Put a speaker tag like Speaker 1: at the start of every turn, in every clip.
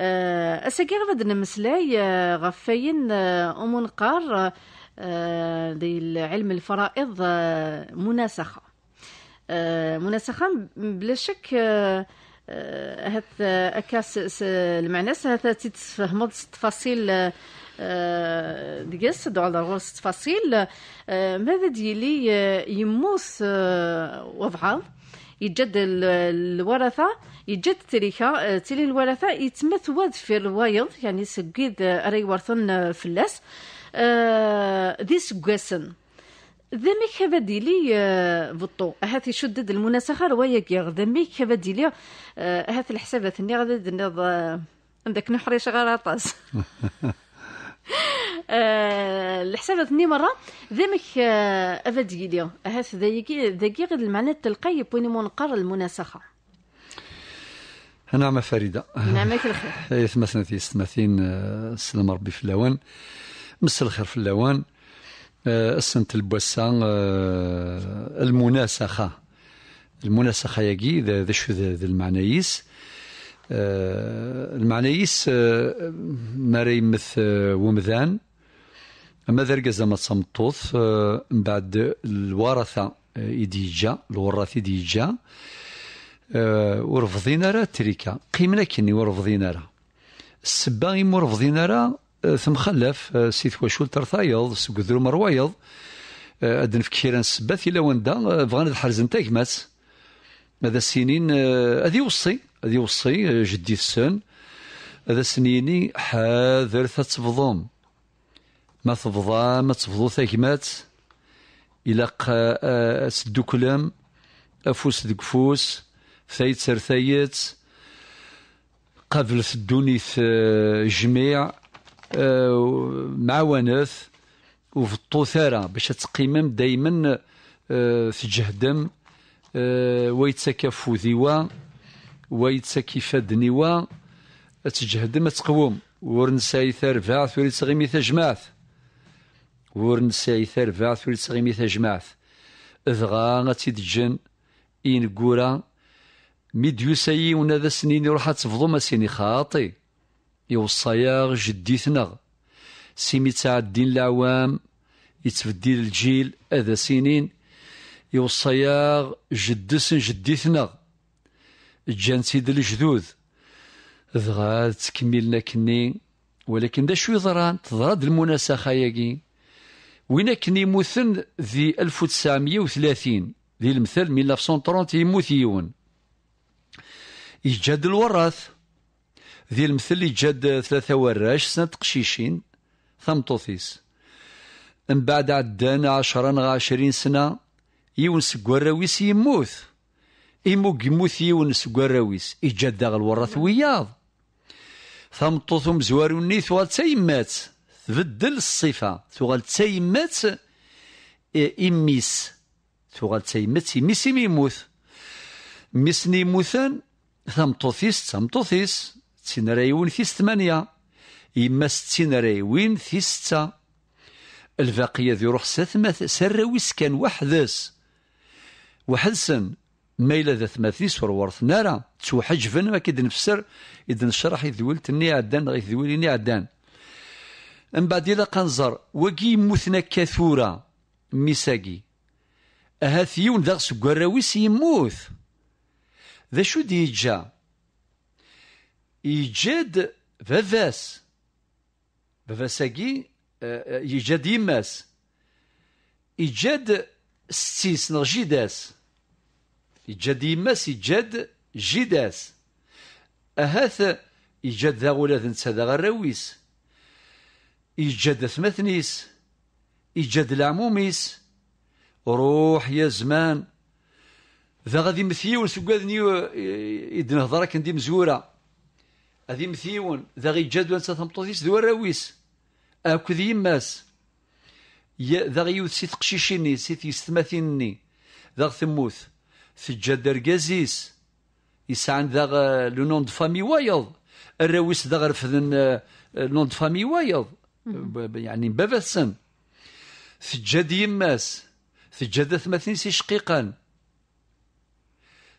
Speaker 1: أسكير آه، ɣef نمسلاي آه، غفين ɣef آه، wayen am unqar ديال علم الفرائض مناسخة مناسخة بلا شك هات أكاس المعنى هات تتفهم التفاصيل دياس دو على غرس التفاصيل ماذا ديالي يموس وضعه يجد الورثة يجد تريكا آه، تلي الورثه يتمث في الوايض يعني سقيد أري آه، ورثن آه، فلاس ذي سقاسن ذا ميك هذا ديلي بطو هاتي يشدد المناسخه روايه كيغ ذا ميك هذا ديلي هات الحساب غادي نض عندك نحري غير عطاس الحسابة ثني مره ذا ميك هذا ديلي هات ذا ذا كيغ المعنى تلقى يبوني منقر المناسخه
Speaker 2: نعمة فريدة نعمة الخير هي ثمثنا في ستماثين آه، السلام ربي في اللوان مس الخير في اللوان آه، السنة البوسة آه، المناسخة المناسخة يجي ذا ذا شو ذا المعنايس المعنايس ما ريمث ومذان أما ذا رقزة ما تصمتوث بعد الورثة يديجا الورثة يديجا آه، ورفضينا راه التريكة قيمنا كني ورفضينا راه السبا إم ور راه راه خلف آه، سيث وشول ترثايض سكدرو مروايض آه، أدن في كيران السبا ثيلا وندا بغانا نتاك مات هذا السنين هذه يوصي هذه يوصي جدي السن هذا سنيني حاذر تتبضم ما تفضى ما تبضو ثاكمات إلا سدو كلام أفوس دقفوس ثايت سرثيت قبل الدونيث جميع آه، معاونات وفي ثارة باش تقيمم دايما تجهدم آه، ويتسكفو ذيوا آه، ويتسكى فدنيوا تجهدم تقوم ورنساي ثرفع ثوري تغيمي تجمعث ورنساي ثرفع ثوري تغيمي تجمعث ذغا غتيدجن إن قورا مي ديوسايي ذا سنين يروح تفضو ما سيني خاطي يوصايا جديتنا سيمي الدين العوام يتفدي الجيل هذا سنين يوصايا جدس جديتنا جان سيد الجدود ذغا تكملنا كني ولكن دا شو يضران تضرد المناسخة ياكي وين كني موثن ذي 1930 ذي المثل 1930 يموت يون يجد الوراث ذي المثل يجد ثلاثة وراش سنة قشيشين ثمطوثيس من بعد عدان عشرة عشرين سنة يونس قراويس يموت إيمو قموث يونس قراويس يجد داغ الوراث وياض ثمطوث زواروني ثوال تايمات تبدل الصفة ثوال تايمات إميس ثوال تايمات إميس يموت مسني موثان ثمطوثيس ثمطوثيس تسين رايون ثيس ثمانية إما ستين رايوين في ستة الباقية ذي روح ساثماث سراويس كان وحدس وحدسن ما إلا ذا ثماثيس ورورث نارا توحج فن ما كيد نفسر إذن نشرح ذولت ني عدان غي ذولي ني عدان من بعد إلا قنزر وقي مثنى كثورة ميساقي أهاثيون ذاغ سكراويس يموث ذا شو دي جا يجد فافاس فافاساكي يجد يماس يجد ستيس نغ جيداس يجد يماس يجد جيداس اهاث يجد ذا ولاد نتا ذا غراويس يجد ثمثنيس يجد العموميس روح يا زمان ذا غادي مثيون سوق يدنا هضره كان دي مزوره هذه مثيون ذا غي جاد وانسى تمطوطيس ذو راويس اكد يماس ذا غي يوث سي قشيشيني سي يستماثيني ذا ثموث سجاد رقازيس يسعن ذا لو نون دو فامي وايض الراويس ذا غرفذن نون دو فامي وايض يعني بابا السن سجاد يماس سجاد ثماثين سي شقيقان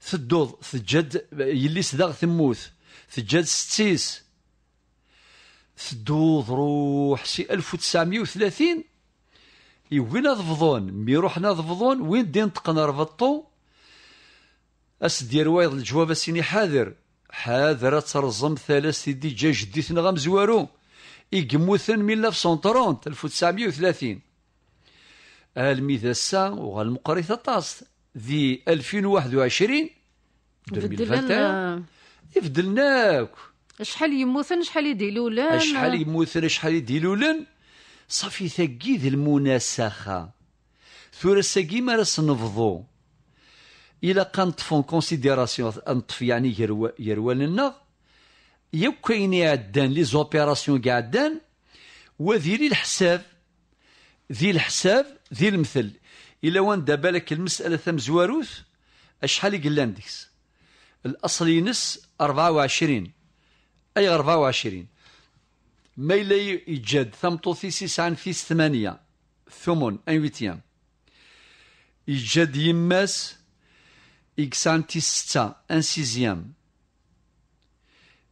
Speaker 2: تدوض تجد يلي سداغ ثموث تجد ستيس تدوض روح سي 1930 يوين اضفضون مي روحنا ضفضون وين دين تقنا ربطو اس دير وايض الجواب سيني حاذر حاذر ترزم ثلاث سيدي جا جديتنا غمزوارو يقموثن 1930 1930 الميثاسا وغالمقريثة طاست دي 2021 2021 يفدلناك
Speaker 1: شحال يموثن شحال يدي لولان شحال
Speaker 2: يموثن شحال يدي لولان صافي ثقي ذي المناسخه ثورة ساقي ما راس نفضو إلا قان طفون كونسيديراسيون نطف يعني لنا يا كاين يعدان لي زوبيراسيون قاعدان وذيري الحساب ذي الحساب ذي المثل إلا دابا لك المسألة ثم زواروث أشحال يقلان ديكس الأصل ينس 24 أي 24 ما إلا يجاد ثمطوثي سيسعان فيس ثمانية ثمن أن ويتيام يجد يماس تي ستة أن سيزيام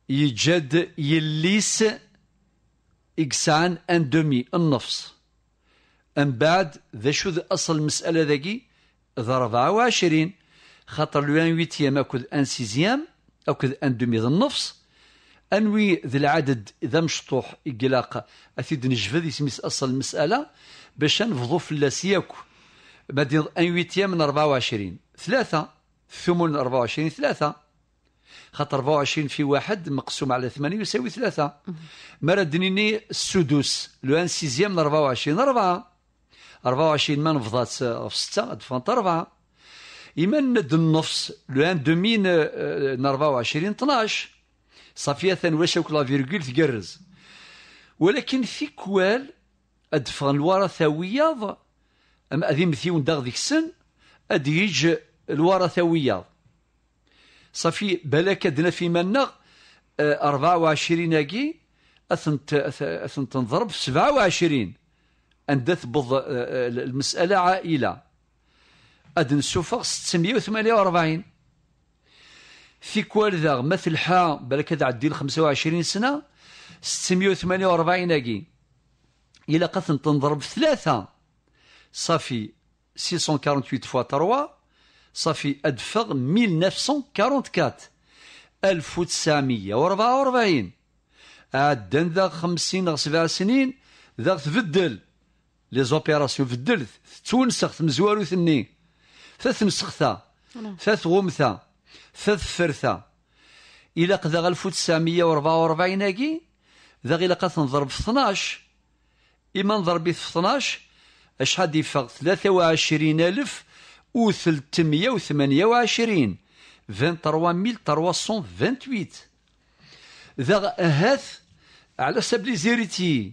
Speaker 2: يجد يليس إكسان أن دومي النفس من بعد ذا شو ذا أصل المسألة ذاكي ذا 24 خاطر لو ان ويتيام أكد ان سيزيام أكد ان دومي ذا النفس أنوي ذا العدد ذا مشطوح إقلاق أثيد نجفذ يسميس أصل المسألة باش نفضو فلاس ياكو بعدين ان ويتيام من 24 ثلاثة ثمن 24 ثلاثة خاطر 24 في واحد مقسوم على ثمانيه يساوي ثلاثة ما ردنيني السدوس لو ان سيزيام من 24 أربعة 24 ما فضات في 6 فانت 4 إما ند النفس لو ان دومين 24 12 صافية واش لا فيرغول تقرز ولكن في كوال ادفان الورا ثوياض أم أذي مثيون داغ ديك السن أديج الورا ثوياض صافي بلاك دنا في منا 24 آه، اكي اثنت اثنت نضرب 27 أن تثبض آه، آه، المسألة عائلة أدن سوفر 648 في كوالذا مثل حا بالك هذا عدي 25 سنة 648 أكي الى قد تنضرب ثلاثة صافي 648 فوا 3 صافي أدفغ 1944 1944 عدن ذا 50 سبع سنين ذا تبدل لي زوبيراسيون في الدلت تونسخ مزوارو ثني ثاث مسخثة نعم. ثاث غمثة ثاث فرثة إلا قدا 1944 اكي ذا غير لقا نضرب في 12 إما نضرب في 12 أشحال يفرق 23000 و 328 23328 ذا هاث على لي زيريتي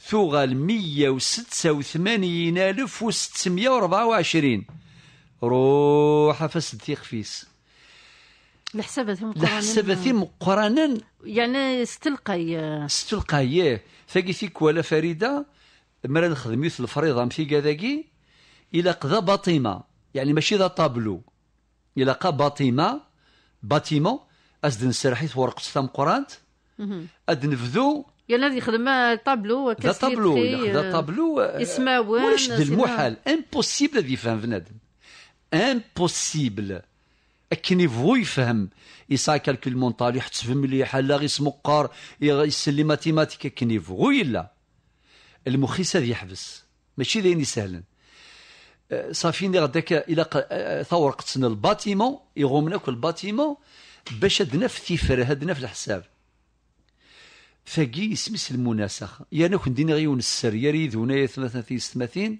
Speaker 2: ثغال مية وستة وثمانين ألف وستمية وربعة وعشرين روح فسد ثيخفيس لحسبتهم قرانا لحسبتهم قرانا يعني استلقي استلقي ايه ثقي ثيك ولا فريدة مرة نخدم يث الفريضة في كذاكي إلى قضى باطمة يعني ماشي ذا طابلو إلى قا باطمة باتيمون أزدن نسرحيت ورقة ثم قرانت أد
Speaker 1: يلا اللي خدم طابلو هذا طابلو هذا
Speaker 2: طابلو يسماون واش المحال امبوسيبل هذه يفهم بنادم امبوسيبل اكن يفو يفهم يسا كالكول مونطال يحتسب مليح لا غير سمقار يسلي ماتيماتيك اكن يفو يلا المخيس هذا يحبس ماشي ذين سهلا آه، صافي داك غداك الا آه، قتسنا الباتيمون يغومنا كل الباتيمون باش ادنا في تيفر هدنا في الحساب فجي اسمس يا يعني دين غيون السر يريد هنا ثلاثة في ستماثين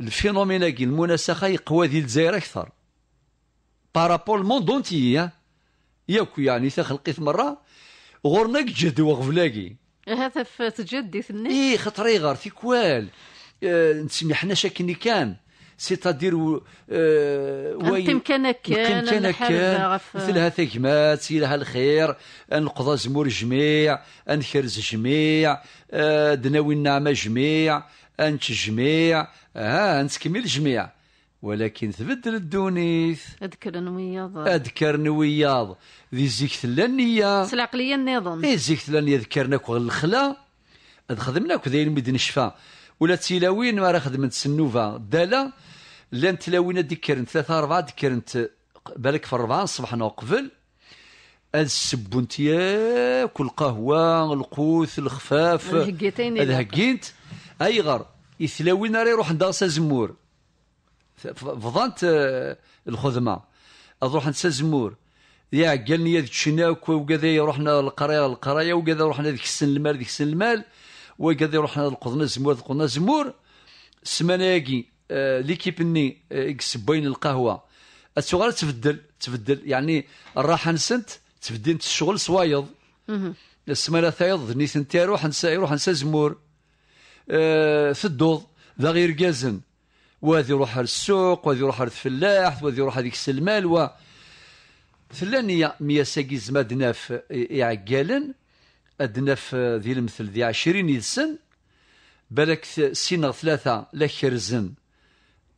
Speaker 2: الفينومينا كي المناسخة يقوى ذي الجزائر أكثر بارابول الموند اونتي ياك يعني تخلقيت مرة غورناك جد وغفلاكي هذا في تجدي ثني اي خطري غار تيكوال اه نسمي حنا شاكني كان سيتادير آه وين تمكنك
Speaker 1: كان تمكنك كان مثلها
Speaker 2: ثقمات سيلها الخير نقضى زمور جميع نكرز جميع آه، دناوي النعمه جميع انت جميع ها آه نتكمل جميع ولكن تبدل الدونيس
Speaker 1: اذكر نوياض
Speaker 2: اذكر نوياض ذي زيكت لانيا النية
Speaker 1: العقلية إيه، النظام ذي
Speaker 2: زيكت لانيا ذكرناك غير الخلا اد خدمناك ذي المدن شفا ولا تلاوين ما راه خدمت سنوفا دالا لان تلاوين ديكرن ثلاثة أربعة ديكرن بالك في أربعة الصبح نو السبونت ياك القهوة القوث الخفاف الهكيتين الهقينت أي غر يثلاوين راه يروح نداس زمور فضانت آه، الخدمة أروح نسى زمور يا قالني هذيك شناك وكذا رحنا القرايه القرايه وكذا رحنا ذيك السن المال ذيك السن المال وكذا يروح القضنا زمور القضنا زمور السمانه آه ليكيب ني بين القهوه الصغار تبدل تبدل يعني الراحه نسنت تبدل الشغل صوايض السمانه ثايض نيثنتي روح نسا يروح نسا زمور في الدوض ذا غير قازن وهذي يروح للسوق وهذي يروح للفلاح وهذي يروح هذيك المال و ثلانية ميا ساقي زماد ناف يعقالن في ذي المثل ذي عشرين يلسن بالك سنة ثلاثة لا كرزن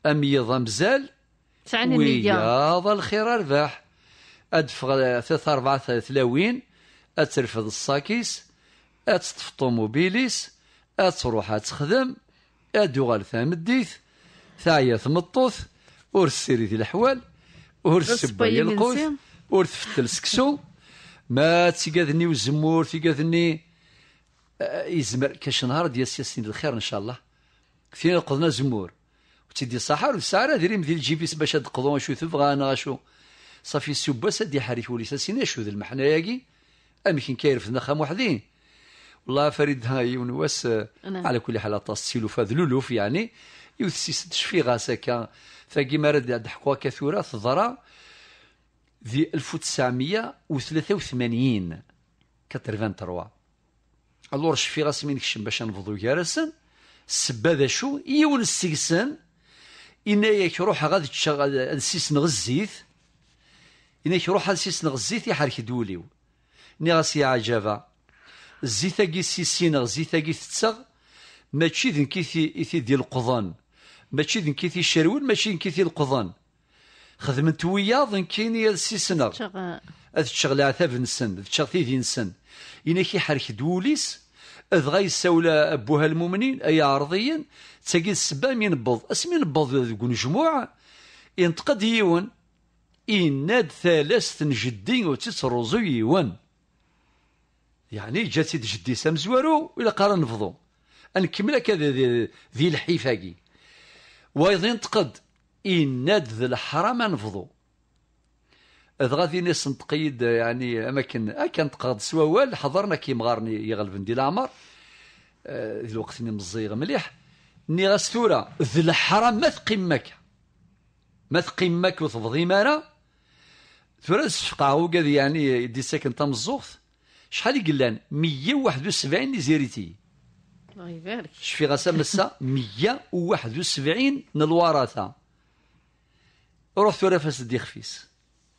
Speaker 2: أم يضا مزال وياض الخير أرباح أدفغ ثلاثة أربعة ثلاوين أترفض الصاكيس أتطف طوموبيليس أتروح أتخدم أدوغال ثامديث ثاية ثمطوث ور السيري ذي الحوال ورسبي السباية القوث ور تفتل ما تيقاذني والزمور تيقاذني آه، يزمر كاش نهار ديال سياسين الخير ان شاء الله كثير قضنا زمور وتدي صحار والسعر ديري ديال الجي بيس باش تقضوا شو شو تبغانا شو صافي سوبا سدي حريف وليس سينا شو ذي المحنه ياكي امكن في النخام وحدين والله فريد هاي ونواس آه، نعم. على كل حال طاس سيلوف هذا لولوف يعني شفي تشفي غاسكا فكيما رد ضحكوها حقوق كثيره في 1983 83 الور شفي راس من كشم باش نفضو كارسن السبا ذا شو يون السيسن ياك روح غاد نغزيث غزيت ياك روح السيس نغزيث يحرك دوليو ني عجبة عجبا الزيتاكي سيسين غزيتاكي تتسغ ماشي ذن كيثي ديال القضان ماشي ذن كيثي الشرول ماشي ذن كيثي القضان خدمت وياض كاين يا سي سنر هاد الشغل هذا نسن هاد الشغل تيدي نسن إنا كيحرك دوليس اذ غاي سولا ابوها المؤمنين اي عرضيا تاقي السبا من بض اسمين بض يقول جموع ينتقد يون ناد ثلاث جدين وتتروزو يون يعني جات جدي سام سامزوارو ولا قرا نفضو انكمل كذا ذي الحيفاقي وايضا ينتقد إناد ذ الحرام نفضو اذ غادي ناس نتقيد يعني اماكن اكن آه، تقاد وال حضرنا كي مغارني يغلب ندي العمر آه، ذي الوقت اللي مزيغ مليح ني غاستورة ثورة الحرام ما تقيمك ما تقيمك وتفضي مانا ثورة سفقعو قاد يعني يدي ساكن تام الزوخ شحال لنا 171 زيريتي الله يبارك شفي غاسا مسا 171 نالوراثة روح ثورة فاس دي خفيس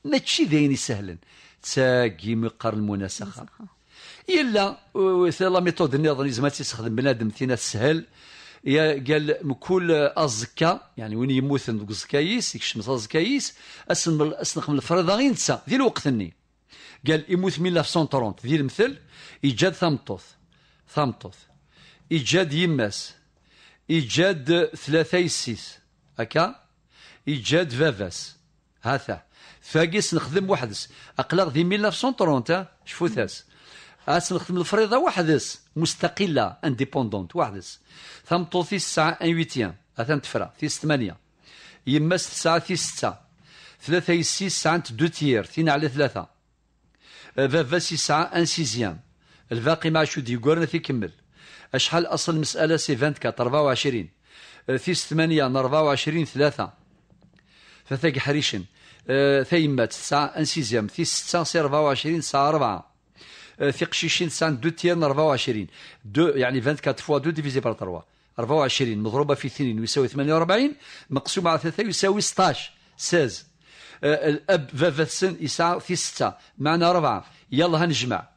Speaker 2: ماشي داين سهلا تساقي مقر المناسخة إلا لا ميثود النظام زعما تيستخدم بنادم تينا سهل يا قال مكل الزكا يعني وين يموت ديك الزكايس يكشم الزكايس اسن اسن من الفرض غير نسى ذي الوقت ني قال يموت 1930 ذي المثل ايجاد ثامطوط ثامطوط ايجاد يماس ايجاد ثلاثه يسيس هكا يجاد فافاس هاثا فاقيس نخدم وحدس اقلاق دي 1930 شفو ثاس اس نخدم الفريضه وحدس مستقله انديبوندونت وحدس ثم في الساعه ان ويتيان اثنت تفرا في ثمانيه يمس الساعه في سته ثلاثه يسي ساعه دو تير ثين على ثلاثه فافاس الساعة ان سيزيام الباقي ما شو دي في كمل اشحال اصل مساله سي 24 24 في 8 24 3 فثاق حريشن آه، ثيمات تسعة ان سيزيام في ستة سي 24 تسعة أربعة في قشيشين تسعة دو تيان 24 دو يعني 24 فوا دو ديفيزي بار 3 24 مضروبة في 2 يساوي 48 مقسومة على 3 يساوي 16 16 آه، الأب فافاتسن يسعى في ستة معنا أربعة يلا هنجمع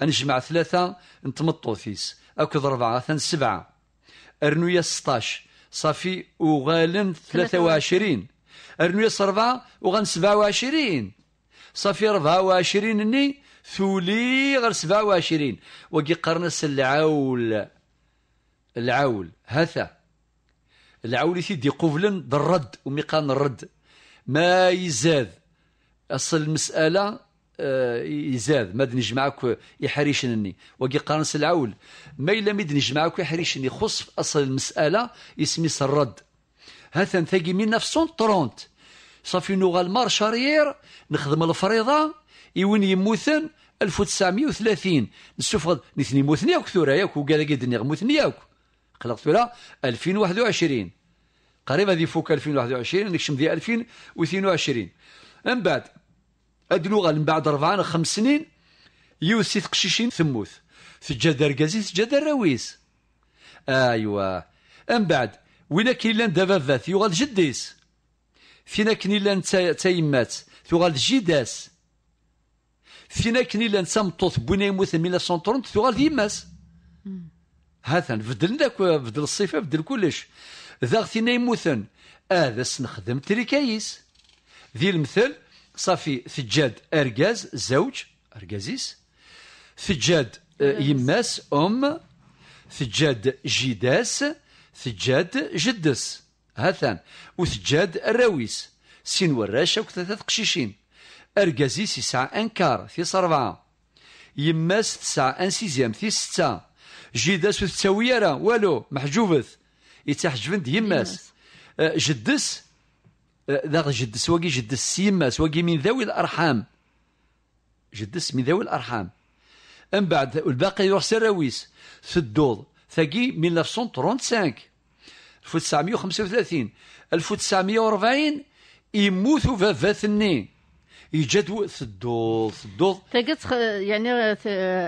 Speaker 2: هنجمع ثلاثة نتمطو فيس أكد أربعة ثان سبعة أرنويا 16 صافي وغالن 23 رنويس ربعة وغن سبعة وعشرين صافي ربعة وعشرين ني ثولي غير سبعة وعشرين وكي قرنس العول العول هذا العول يدي قفلن بالرد وميقان الرد ما يزاد أصل المسألة آه، يزاد ما نجمعك يحريشنني وكي قرنس العول ما إلا ميد نجمعك يحريشني خصف أصل المسألة يسمي الرد ها تنثقي من في 130 صافي نوغا المار شارير نخدم الفريضة يوين يموتن 1930 نسفغد نثني موثني ياك ثورة ياك وقال قد نيغ موثني ياك قلق ثورة 2021 قريبا هذه فوك 2021 نكشم ذي 2022 من بعد ادلوغا من بعد ربعان خمس سنين يوسي قشيشين ثموث دار تجا دركازي دار دراويس ايوا من بعد وين كاين لان دابا فات يوغال جديس فينا كاين لان تايمات يوغال جيداس فينا كاين لان تمطوط بوين يموت 1930 يوغال يماس هذا بدل داك بدل الصفه بدل كلش ذا فينا يموتن هذا آه سنخدم تريكايس ذي المثل صافي ثجاد ارجاز زوج ارجازيس ثجاد يماس ام ثجاد جيداس ثجاد جدس هاثان وثجاد الراويس سين وراش وثلاثة قشيشين أرقازي سيسع أنكار في أربعة يماس أن سيزيام في ستة جيداس وتساوي راه والو محجوبث يتحجبن يماس أه، جدس أه، ذا جدس وقي جدس يماس وقي من ذوي الأرحام جدس من ذوي الأرحام من بعد الباقي يروح سراويس في الدوض تاقي 1935 1935 1940 يموت فافا يجد وقت ثدوض ثدوض تلقيت
Speaker 1: يعني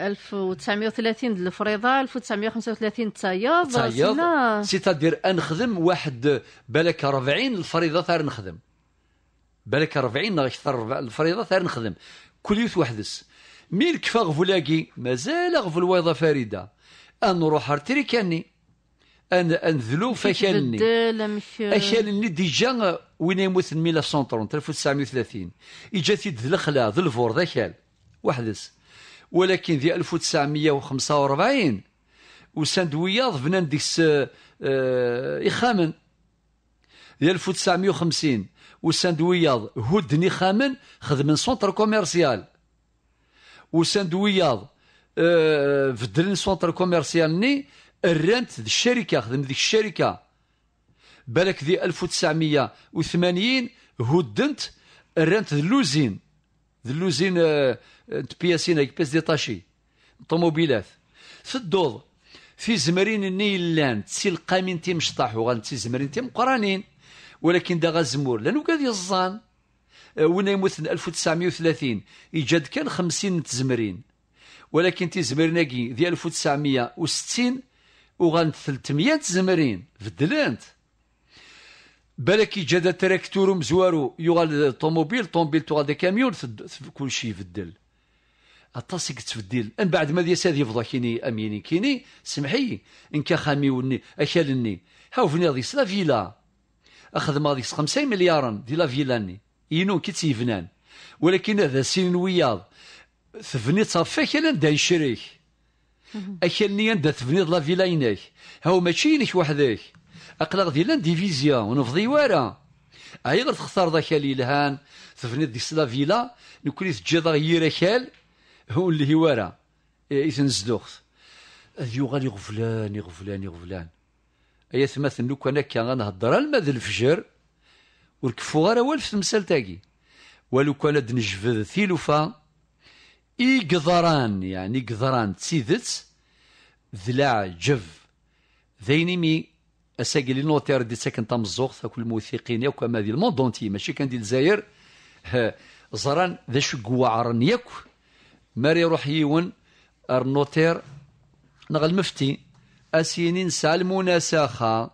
Speaker 1: 1930 الفريضه 1935 تايض تايض
Speaker 2: تادير نخدم واحد بالك 40 الفريضه ثار نخدم بالك 40 اكثر الفريضه ثار نخدم كل يوم وحدس مين كفا غفولاكي مازال غفول وظيفه فريده أن نروح أرتريكاني أن أنذلو فكاني
Speaker 1: أكاني
Speaker 2: ديجا وين يموت 1930 1930 إجاتي الخلا ذلفور الفور ذا وحدس ولكن في 1945 وساند وياض بنان ديكس آه، آه، إخامن في 1950 وساند وياض هدني خامن خدمن سونتر كوميرسيال وساند وياض في سونتر كوميرسيال ني رانت الشركه خدم ذي الشركه بالك ذي 1980 هدنت رانت اللوزين اللوزين آه، تبياسين هيك بيس ديطاشي طوموبيلات في الدوض في زمرين ني لان تسي القامين تي مشطاح وغان تسي زمرين تي مقرانين ولكن دا زمور لانو قاد يزان آه، وين يموت 1930 ايجاد كان 50 تزمرين ولكن تيزمرناكي ديال 1960 وغان 300 زمرين في الدلانت بالك جاد تراكتور مزوارو يوغال طوموبيل طوموبيل توغال دا كاميون كل شيء يبدل الطاسك تفدل من بعد ما ديسا ساد يفضى كيني اميني كيني سمحي كا خامي وني اكلني هاوفني غادي لا فيلا اخذ ماضي 5 مليار دي لا فيلاني ينو كي تيفنان ولكن هذا سين وياض ثبنيت صافي كان ندا يشريك اكلني ندا ثبنيت لا فيلاينك هاو ماشي لك وحدك اقلق ديال ديفيزيون ونفضي وارا اي غير تختار ذاك الهان ثبنيت دي سلا فيلا نكوني تجيضا يراكال هو اللي هوارا إذن زدوخت اذ غالي غفلان يغفلان يغفلان ايا ثمثل لو كان كان غنهضر الما ذا الفجر وركفو غير والف تمثال تاكي ولو كان دنجفذ ثيلوفا إقدران يعني إقدران تسيدت ذلع جف ذيني مي أساقي لي نوتير دي ساكن الزوغ ثاكو الموثيقين يوكو أما دي الموندونتي ماشي كان دي الجزائر زران ذا شقوة عرن ياك ماري روح يون النوتير نغ المفتي أسينين ساع المناسخة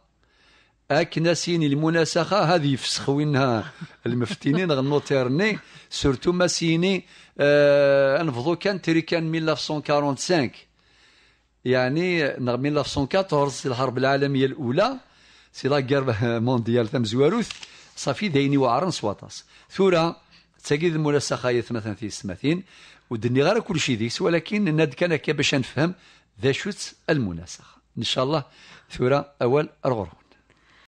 Speaker 2: أكناسين المناسخة هذه يفسخ وينها المفتينين غنوتيرني سورتو ما سيني آه، نفضو كان تري كان 1945 يعني 1914 الحرب العالميه الاولى سي لاكار مونديال ثم زواروث صافي ديني وعرن سواطاس ثورة تاكيد مولا هي مثلا في السماثين ودني غير كل شيء ديس ولكن ناد كان باش نفهم ذا شوت المناسخة ان شاء الله ثورة اول الغرور